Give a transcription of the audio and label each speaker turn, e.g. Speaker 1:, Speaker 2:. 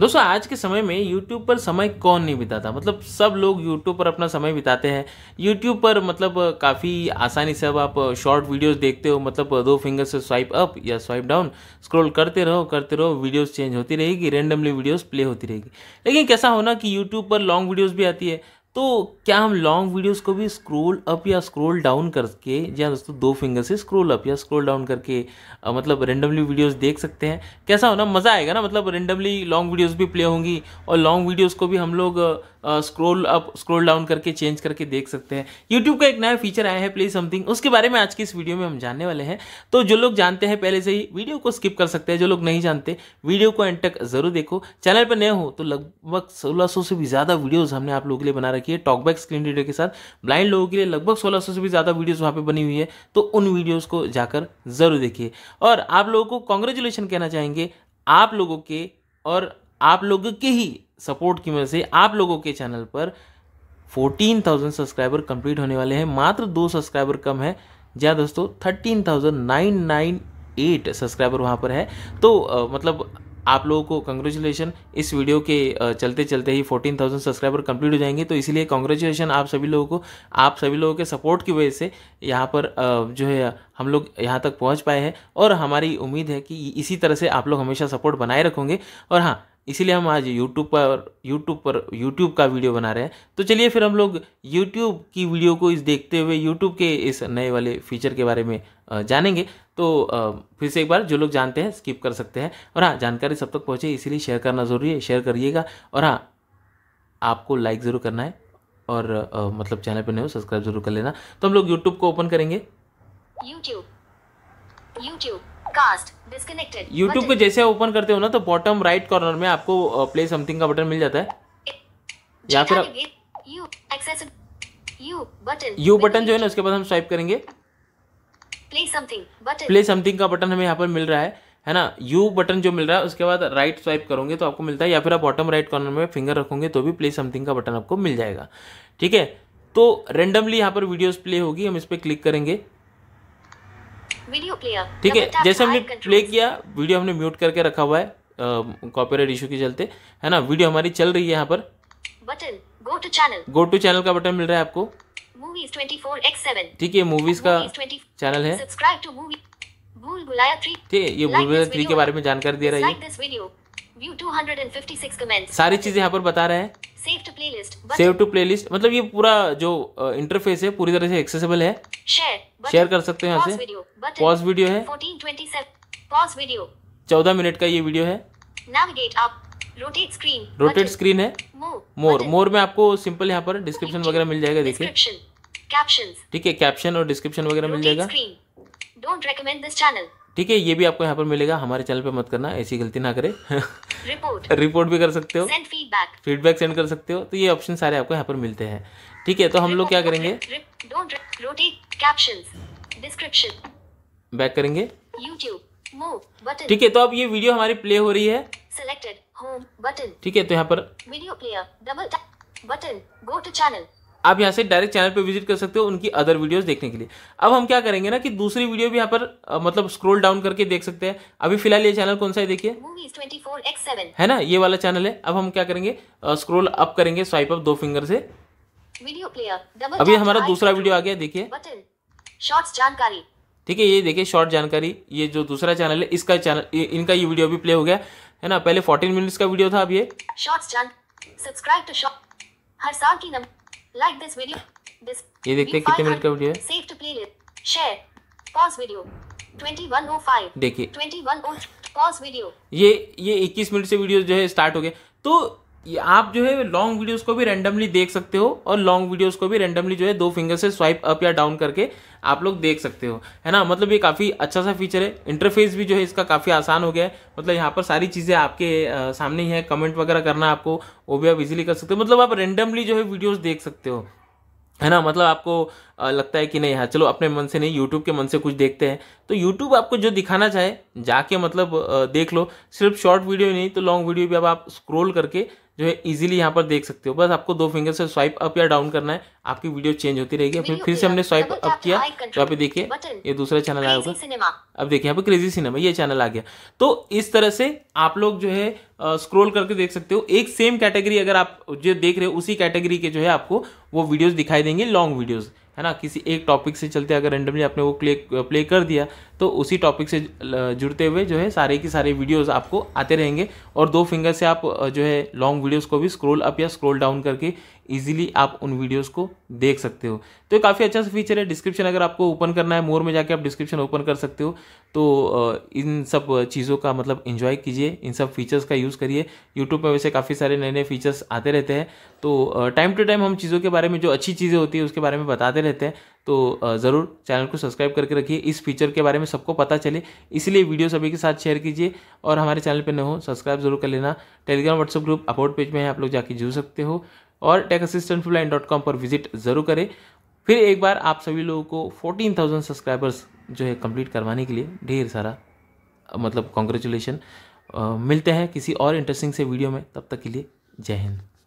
Speaker 1: दोस्तों आज के समय में यूट्यूब पर समय कौन नहीं बिताता मतलब सब लोग यूट्यूब पर अपना समय बिताते हैं यूट्यूब पर मतलब काफ़ी आसानी से अब आप शॉर्ट वीडियोस देखते हो मतलब दो फिंगर से स्वाइप अप या स्वाइप डाउन स्क्रॉल करते रहो करते रहो वीडियोस चेंज होती रहेगी रेंडमली वीडियोस प्ले होती रहेगी लेकिन कैसा होना कि यूट्यूब पर लॉन्ग वीडियोज़ भी आती है तो क्या हम लॉन्ग वीडियोस को भी स्क्रॉल अप या स्क्रॉल डाउन करके या दोस्तों दो फिंगर से स्क्रॉल अप या स्क्रॉल डाउन करके आ, मतलब रेंडमली वीडियोस देख सकते हैं कैसा होना मज़ा आएगा ना मतलब रेंडमली लॉन्ग वीडियोस भी प्ले होंगी और लॉन्ग वीडियोस को भी हम लोग स्क्रोल अप स्क्रोल डाउन करके चेंज करके देख सकते हैं यूट्यूब का एक नया फीचर आया है प्ले समथिंग उसके बारे में आज की इस वीडियो में हम जानने वाले हैं तो जो लोग जानते हैं पहले से ही वीडियो को स्किप कर सकते हैं जो लोग नहीं जानते वीडियो को एंड तक जरूर देखो चैनल पर नए हो तो लगभग सोलह से भी ज़्यादा वीडियोज़ हमने आप लोगों के लिए बना रखी है टॉकबैक स्क्रीन रीडर के साथ ब्लाइंड लोगों के लिए लगभग सोलह से भी ज़्यादा वीडियोज़ वहाँ पर बनी हुई है तो उन वीडियोज़ को जाकर ज़रूर देखिए और आप लोगों को कॉन्ग्रेचुलेसन कहना चाहेंगे आप लोगों के और आप लोगों के ही सपोर्ट की वजह से आप लोगों के चैनल पर 14,000 सब्सक्राइबर कंप्लीट होने वाले हैं मात्र दो सब्सक्राइबर कम है या दोस्तों 13,998 सब्सक्राइबर वहाँ पर है तो आ, मतलब आप लोगों को कंग्रेचुलेशन इस वीडियो के चलते चलते ही 14,000 सब्सक्राइबर कंप्लीट हो जाएंगे तो इसलिए कॉन्ग्रेचुलेशन आप सभी लोगों को आप सभी लोगों के सपोर्ट की वजह से यहाँ पर जो है हम लोग यहाँ तक पहुँच पाए हैं और हमारी उम्मीद है कि इसी तरह से आप लोग हमेशा सपोर्ट बनाए रखोगे और हाँ इसीलिए हम आज यूट्यूब पर यूट्यूब पर यूट्यूब का वीडियो बना रहे हैं तो चलिए फिर हम लोग यूट्यूब की वीडियो को इस देखते हुए यूट्यूब के इस नए वाले फीचर के बारे में जानेंगे तो फिर से एक बार जो लोग जानते हैं स्किप कर सकते हैं और हाँ जानकारी सब तक पहुँचे इसीलिए शेयर करना ज़रूरी है शेयर करिएगा और हाँ आपको लाइक ज़रूर करना है और आ, मतलब चैनल पर नहीं हो सब्सक्राइब जरूर कर लेना तो हम लोग यूट्यूब को ओपन करेंगे
Speaker 2: यूट्यूब यूट्यूब यूट्यूब को जैसे
Speaker 1: ओपन करते हो ना तो बॉटम राइट कॉर्नर में आपको प्ले uh, समथिंग का बटन मिल जाता है या
Speaker 2: फिर यू
Speaker 1: बटन जो है ना उसके बाद हम स्वाइप करेंगे प्ले समथिंग का बटन हमें यहाँ पर मिल रहा है है ना यू बटन जो मिल रहा है उसके बाद राइट स्वाइप करोगे तो आपको मिलता है या फिर आप बॉटम राइट कॉर्नर में फिंगर रखोगे तो भी प्ले समथिंग का बटन आपको मिल जाएगा ठीक है तो रेंडमली यहाँ पर वीडियोस प्ले होगी हम इस पर क्लिक करेंगे
Speaker 2: ठीक है जैसे हमने प्ले किया
Speaker 1: वीडियो हमने म्यूट करके रखा हुआ है कॉपीराइट इशू के चलते है ना वीडियो हमारी चल रही है यहाँ पर
Speaker 2: button go to channel
Speaker 1: go to channel का बटन मिल रहा है आपको
Speaker 2: मूवीज ठीक है मूवीज का चैनल है सब्सक्राइब टू मूवी भूल बुलाया थ्री ठीक है ये भूल बुलाया थ्री के बारे में जानकारी दे रहा है व्यू 256 कमेंट्स सारी चीजें
Speaker 1: यहाँ पर बता रहे हैं
Speaker 2: save to playlist save to
Speaker 1: playlist मतलब ये पूरा जो इंटरफेस है पूरी तरह से एक्सेसिबल है
Speaker 2: शेयर कर सकते हैं यहाँ से
Speaker 1: पॉज वीडियो है
Speaker 2: पॉज वीडियो
Speaker 1: चौदह मिनट का ये वीडियो है
Speaker 2: नेविगेट आप रोटेट स्क्रीन रोटेट स्क्रीन है
Speaker 1: मोर मोर में आपको सिंपल यहाँ पर डिस्क्रिप्शन वगैरह मिल जाएगा देखिए कैप्शन ठीक है कैप्शन और डिस्क्रिप्शन वगैरह मिल जाएगा
Speaker 2: डोंट रेकमेंड दिस चैनल
Speaker 1: ठीक है ये भी आपको यहाँ पर मिलेगा हमारे चैनल पे मत करना ऐसी गलती ना करे
Speaker 2: रिपोर्ट
Speaker 1: रिपोर्ट भी कर सकते हो फीडबैक सेंड कर सकते हो तो ये ऑप्शन सारे आपको यहाँ पर मिलते हैं ठीक है तो हम लोग क्या करेंगे बैक करेंगे ठीक है तो अब ये वीडियो हमारी प्ले हो रही है
Speaker 2: सिलेक्टेड होम बटन ठीक है तो यहाँ पर video player double button go to channel
Speaker 1: आप यहाँ से डायरेक्ट चैनल पर विजिट कर सकते हो उनकी अदर वीडियोज देखने के लिए अब हम क्या करेंगे ना कि दूसरी वीडियो भी यहाँ पर मतलब स्क्रोल डाउन करके देख सकते हैं अभी फिलहाल ये चैनल कौन सा है
Speaker 2: देखिए है ना
Speaker 1: ये वाला चैनल है अब हम क्या करेंगे स्क्रोल अप करेंगे स्वाइप अप दो फिंगर से
Speaker 2: अभी हमारा दूसरा
Speaker 1: वीडियो आ गया देखिए
Speaker 2: शॉर्ट्स जानकारी
Speaker 1: ठीक है ये देखिए शॉर्ट जानकारी ये जो दूसरा चैनल है इसका चैनल इनका ये वीडियो भी प्ले हो गया है ना पहले 14 मिनट्स का वीडियो था अब ये
Speaker 2: शॉर्ट्स जान सब्सक्राइब टू शॉर्ट हर साल की number like this video this ये देखते कितने मिनट का वीडियो है save to playlist share pause video 2105 देखिए 21 पॉज वीडियो
Speaker 1: ये ये 21 मिनट से वीडियो जो है स्टार्ट हो गया तो ये आप जो है लॉन्ग वीडियोस को भी रैंडमली देख सकते हो और लॉन्ग वीडियोस को भी रैंडमली जो है दो फिंगर से स्वाइप अप या डाउन करके आप लोग देख सकते हो है ना मतलब ये काफ़ी अच्छा सा फीचर है इंटरफेस भी जो है इसका काफ़ी आसान हो गया है मतलब यहाँ पर सारी चीज़ें आपके आ, सामने ही है कमेंट वगैरह करना आपको वो भी आप इजिली कर सकते हो मतलब आप रेंडमली जो है वीडियोज़ देख सकते हो है ना मतलब आपको लगता है कि नहीं हाँ चलो अपने मन से नहीं यूट्यूब के मन से कुछ देखते हैं तो यूट्यूब आपको जो दिखाना चाहे जाके मतलब देख लो सिर्फ शॉर्ट वीडियो नहीं तो लॉन्ग वीडियो भी अब आप स्क्रोल करके जो है इजीली यहाँ पर देख सकते हो बस आपको दो फिंगर से स्वाइप अप या डाउन करना है आपकी वीडियो चेंज होती रहेगी फिर फिर से हमने स्वाइप तो अप किया तो आप पे देखिए ये दूसरा चैनल आया होगा अब देखिए यहाँ पे क्रेजी सिनेमा ये चैनल आ गया तो इस तरह से आप लोग जो है स्क्रॉल करके देख सकते हो एक सेम कैटेगरी अगर आप जो देख रहे हो उसी कैटेगरी के जो है आपको वो वीडियोज दिखाई देंगे लॉन्ग वीडियोज़ है ना किसी एक टॉपिक से चलते अगर रेंडमली आपने वो क्लिक प्ले कर दिया तो उसी टॉपिक से जुड़ते हुए जो है सारे की सारे वीडियोस आपको आते रहेंगे और दो फिंगर से आप जो है लॉन्ग वीडियोस को भी स्क्रॉल अप या स्क्रॉल डाउन करके इजीली आप उन वीडियोस को देख सकते हो तो ये काफ़ी अच्छा सा फीचर है डिस्क्रिप्शन अगर आपको ओपन करना है मोर में जाके आप डिस्क्रिप्शन ओपन कर सकते हो तो इन सब चीज़ों का मतलब इन्जॉय कीजिए इन सब फीचर्स का यूज़ करिए यूट्यूब में वैसे काफ़ी सारे नए नए फीचर्स आते रहते हैं तो टाइम टू टाइम हम चीज़ों के बारे में जो अच्छी चीज़ें होती है उसके बारे में बताते रहते हैं तो ज़रूर चैनल को सब्सक्राइब करके रखिए इस फीचर के बारे में सबको पता चले इसलिए वीडियो सभी के साथ शेयर कीजिए और हमारे चैनल पर न हो सब्सक्राइब जरूर कर लेना टेलीग्राम व्हाट्सअप ग्रुप अपोर्ट पेज में आप लोग जाके जुड़ सकते हो और टेक असिस्टेंट फ्लैन डॉट कॉम पर विजिट जरूर करें फिर एक बार आप सभी लोगों को फोर्टीन थाउजेंड सब्सक्राइबर्स जो है कंप्लीट करवाने के लिए ढेर सारा मतलब कॉन्ग्रेचुलेशन मिलते हैं किसी और इंटरेस्टिंग से वीडियो में तब तक के लिए जय हिंद